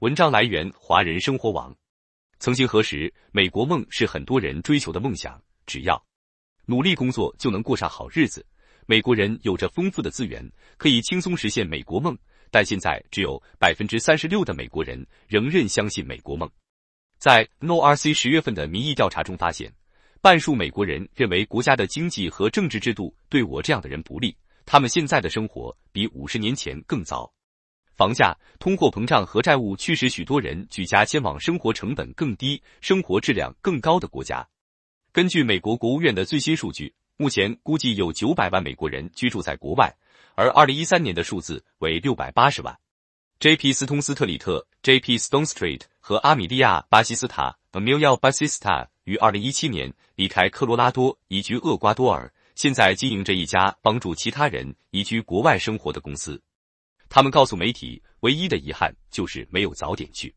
文章来源：华人生活网。曾经何时，美国梦是很多人追求的梦想，只要努力工作就能过上好日子。美国人有着丰富的资源，可以轻松实现美国梦。但现在，只有百分之三十六的美国人仍然相信美国梦。在 NORC 十月份的民意调查中发现，半数美国人认为国家的经济和政治制度对我这样的人不利，他们现在的生活比五十年前更糟。房价、通货膨胀和债务驱使许多人举家迁往生活成本更低、生活质量更高的国家。根据美国国务院的最新数据，目前估计有九百万美国人居住在国外，而2013年的数字为680万。J.P. 斯通斯特里特 （J.P. Stone Street） 和阿米利亚·巴西斯塔 （Amelia b a s i s t a 于2017年离开科罗拉多移居厄瓜多尔，现在经营着一家帮助其他人移居国外生活的公司。他们告诉媒体，唯一的遗憾就是没有早点去。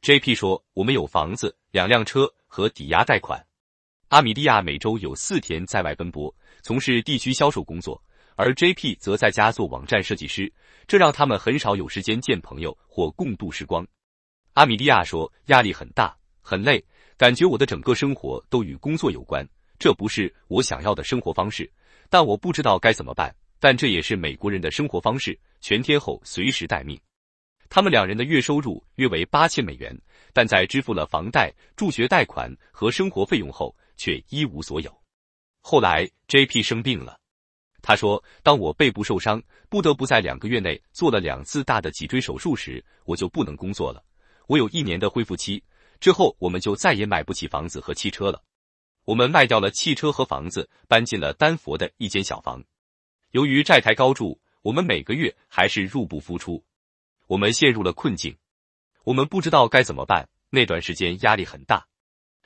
J.P. 说，我们有房子、两辆车和抵押贷款。阿米莉亚每周有四天在外奔波，从事地区销售工作，而 J.P. 则在家做网站设计师，这让他们很少有时间见朋友或共度时光。阿米莉亚说，压力很大，很累，感觉我的整个生活都与工作有关，这不是我想要的生活方式，但我不知道该怎么办。但这也是美国人的生活方式，全天候随时待命。他们两人的月收入约为八千美元，但在支付了房贷、助学贷款和生活费用后，却一无所有。后来，J.P. 生病了。他说：“当我背部受伤，不得不在两个月内做了两次大的脊椎手术时，我就不能工作了。我有一年的恢复期，之后我们就再也买不起房子和汽车了。我们卖掉了汽车和房子，搬进了丹佛的一间小房。”由于债台高筑，我们每个月还是入不敷出，我们陷入了困境，我们不知道该怎么办。那段时间压力很大。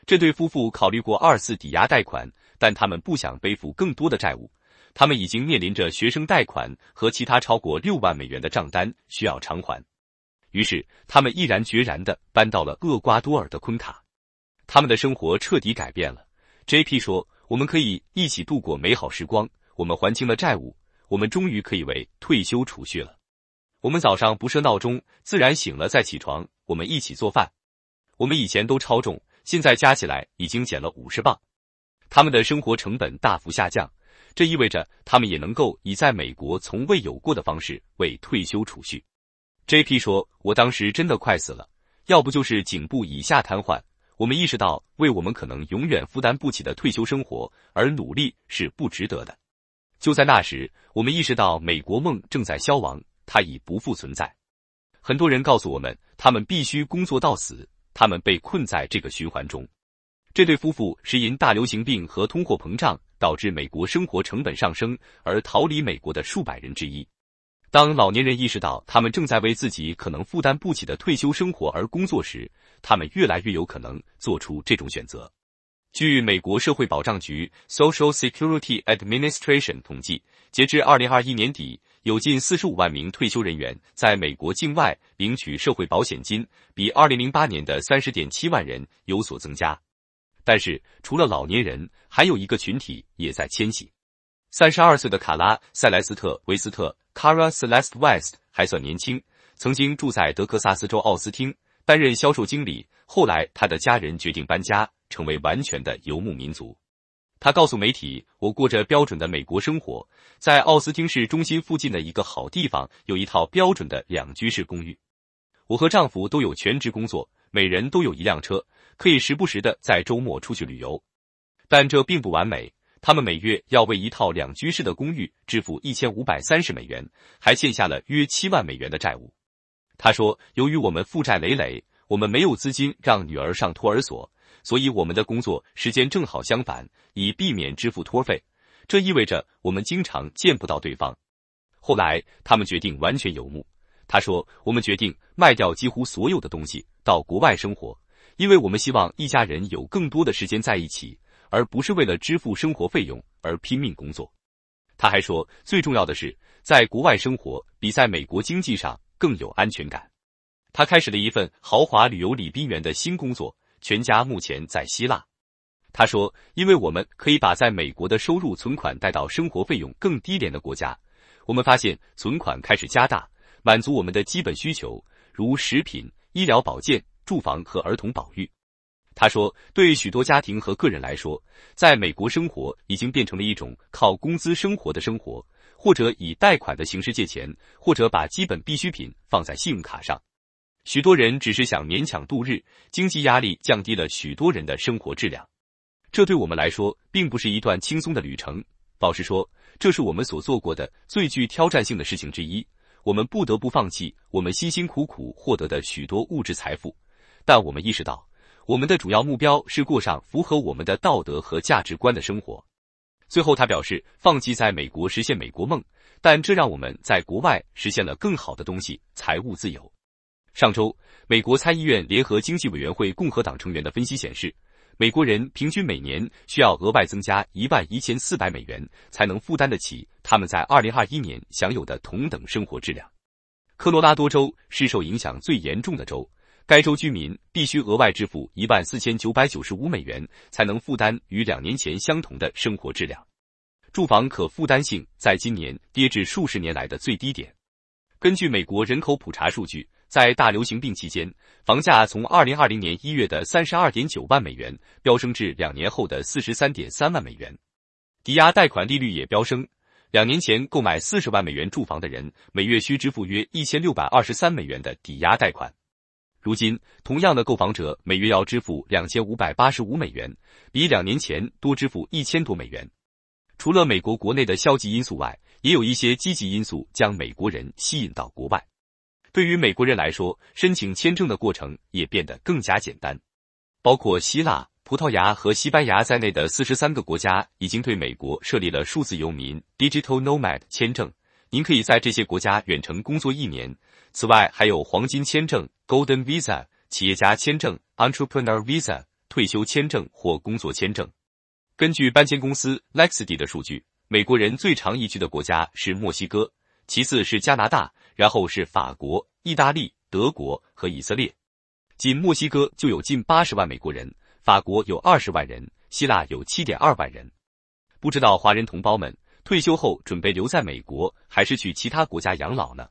这对夫妇考虑过二次抵押贷款，但他们不想背负更多的债务。他们已经面临着学生贷款和其他超过六万美元的账单需要偿还。于是，他们毅然决然的搬到了厄瓜多尔的昆卡，他们的生活彻底改变了。J.P. 说：“我们可以一起度过美好时光。”我们还清了债务，我们终于可以为退休储蓄了。我们早上不设闹钟，自然醒了再起床。我们一起做饭。我们以前都超重，现在加起来已经减了五十磅。他们的生活成本大幅下降，这意味着他们也能够以在美国从未有过的方式为退休储蓄。J.P. 说：“我当时真的快死了，要不就是颈部以下瘫痪。”我们意识到，为我们可能永远负担不起的退休生活而努力是不值得的。就在那时，我们意识到美国梦正在消亡，它已不复存在。很多人告诉我们，他们必须工作到死，他们被困在这个循环中。这对夫妇是因大流行病和通货膨胀导致美国生活成本上升而逃离美国的数百人之一。当老年人意识到他们正在为自己可能负担不起的退休生活而工作时，他们越来越有可能做出这种选择。据美国社会保障局 （Social Security Administration） 统计，截至二零二一年底，有近四十五万名退休人员在美国境外领取社会保险金，比二零零八年的三十点七万人有所增加。但是，除了老年人，还有一个群体也在迁徙。三十二岁的卡拉·塞莱斯特·维斯特 （Kara Celeste West） 还算年轻，曾经住在德克萨斯州奥斯汀，担任销售经理。后来，他的家人决定搬家。成为完全的游牧民族。他告诉媒体：“我过着标准的美国生活，在奥斯汀市中心附近的一个好地方有一套标准的两居室公寓。我和丈夫都有全职工作，每人都有一辆车，可以时不时的在周末出去旅游。但这并不完美。他们每月要为一套两居室的公寓支付一千五百三十美元，还欠下了约七万美元的债务。”他说：“由于我们负债累累，我们没有资金让女儿上托儿所。”所以我们的工作时间正好相反，以避免支付拖费。这意味着我们经常见不到对方。后来他们决定完全游牧。他说：“我们决定卖掉几乎所有的东西，到国外生活，因为我们希望一家人有更多的时间在一起，而不是为了支付生活费用而拼命工作。”他还说：“最重要的是，在国外生活比在美国经济上更有安全感。”他开始了一份豪华旅游礼宾员的新工作。全家目前在希腊，他说：“因为我们可以把在美国的收入存款带到生活费用更低廉的国家。我们发现存款开始加大，满足我们的基本需求，如食品、医疗保健、住房和儿童保育。”他说：“对许多家庭和个人来说，在美国生活已经变成了一种靠工资生活的生活，或者以贷款的形式借钱，或者把基本必需品放在信用卡上。”许多人只是想勉强度日，经济压力降低了许多人的生活质量。这对我们来说并不是一段轻松的旅程。鲍石说：“这是我们所做过的最具挑战性的事情之一。我们不得不放弃我们辛辛苦苦获得的许多物质财富，但我们意识到，我们的主要目标是过上符合我们的道德和价值观的生活。”最后，他表示：“放弃在美国实现美国梦，但这让我们在国外实现了更好的东西——财务自由。”上周，美国参议院联合经济委员会共和党成员的分析显示，美国人平均每年需要额外增加一万一千四百美元，才能负担得起他们在二零二一年享有的同等生活质量。科罗拉多州是受影响最严重的州，该州居民必须额外支付一万四千九百九十五美元，才能负担与两年前相同的生活质量。住房可负担性在今年跌至数十年来的最低点。根据美国人口普查数据。在大流行病期间，房价从二零二零年一月的三十二点九万美元飙升至两年后的四十三点三万美元，抵押贷款利率也飙升。两年前购买四十万美元住房的人，每月需支付约一千六百二十三美元的抵押贷款，如今同样的购房者每月要支付两千五百八十五美元，比两年前多支付一千多美元。除了美国国内的消极因素外，也有一些积极因素将美国人吸引到国外。对于美国人来说，申请签证的过程也变得更加简单。包括希腊、葡萄牙和西班牙在内的四十三个国家已经对美国设立了数字游民 （digital nomad） 签证，您可以在这些国家远程工作一年。此外，还有黄金签证 （Golden Visa）、企业家签证 （Entrepreneur Visa）、退休签证或工作签证。根据搬迁公司 Lexity 的数据，美国人最常移居的国家是墨西哥，其次是加拿大。然后是法国、意大利、德国和以色列，仅墨西哥就有近八十万美国人，法国有二十万人，希腊有七点二万人。不知道华人同胞们退休后准备留在美国，还是去其他国家养老呢？